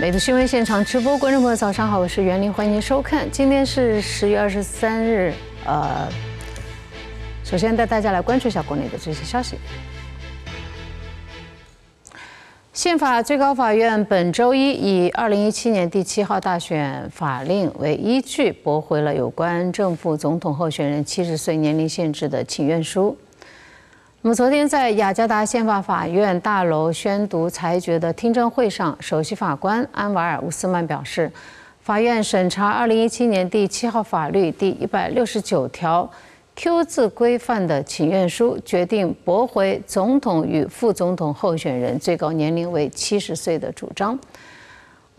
美度新闻现场直播，观众朋友早上好，我是袁林，欢迎收看。今天是十月二十三日，呃，首先带大家来关注一下国内的最新消息。宪法最高法院本周一以二零一七年第七号大选法令为依据，驳回了有关政府总统候选人七十岁年龄限制的请愿书。我们昨天在雅加达宪法法院大楼宣读裁决的听证会上，首席法官安瓦尔·乌斯曼表示，法院审查2017年第七号法律第一百六十九条 “Q” 字规范的请愿书，决定驳回总统与副总统候选人最高年龄为七十岁的主张。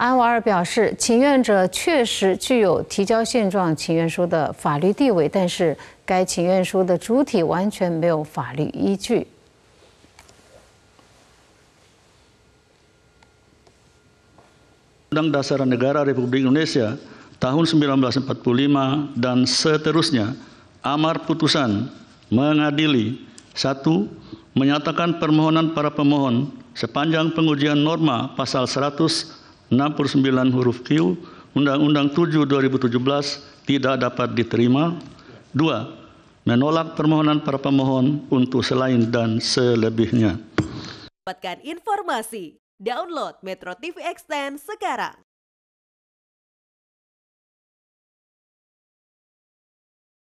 安瓦尔表示，请愿者确实具有提交现状请愿书的法律地位，但是该请愿书的主体完全没有法律依据。u n d a n g a n Dasar Negara Republik Indonesia tahun 1945 dan seterusnya, amar putusan mengadili satu menyatakan permohonan para pemohon sepanjang pengujian norma pasal 100. 69 huruf Q Undang-Undang 7 2017 tidak dapat diterima. dua Menolak permohonan para pemohon untuk selain dan selebihnya. Dapatkan informasi. Download Metro TV Extend sekarang.